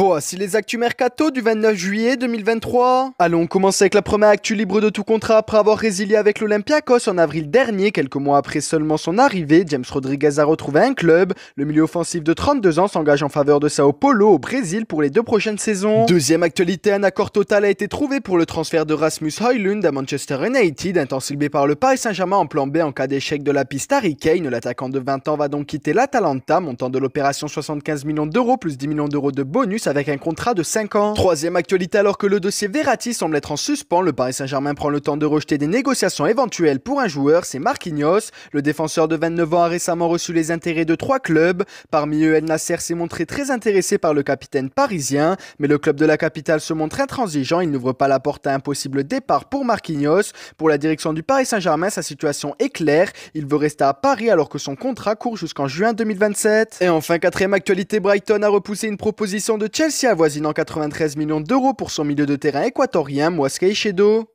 Voici les actus mercato du 29 juillet 2023. Allons commencer avec la première actu libre de tout contrat après avoir résilié avec l'Olympiakos en avril dernier. Quelques mois après seulement son arrivée, James Rodriguez a retrouvé un club. Le milieu offensif de 32 ans s'engage en faveur de Sao Paulo au Brésil pour les deux prochaines saisons. Deuxième actualité, un accord total a été trouvé pour le transfert de Rasmus Højlund à Manchester United, intensifié par le Paris Saint-Germain en plan B en cas d'échec de la piste Harry Kane. L'attaquant de 20 ans va donc quitter l'Atalanta, montant de l'opération 75 millions d'euros plus 10 millions d'euros de bonus avec un contrat de 5 ans. Troisième actualité, alors que le dossier Verratti semble être en suspens, le Paris Saint-Germain prend le temps de rejeter des négociations éventuelles pour un joueur, c'est Marquinhos. Le défenseur de 29 ans a récemment reçu les intérêts de trois clubs. Parmi eux, El Nasser s'est montré très intéressé par le capitaine parisien, mais le club de la capitale se montre intransigeant, il n'ouvre pas la porte à un possible départ pour Marquinhos. Pour la direction du Paris Saint-Germain, sa situation est claire, il veut rester à Paris alors que son contrat court jusqu'en juin 2027. Et enfin, quatrième actualité, Brighton a repoussé une proposition de Chelsea avoisine en 93 millions d'euros pour son milieu de terrain équatorien Moisque Shedo.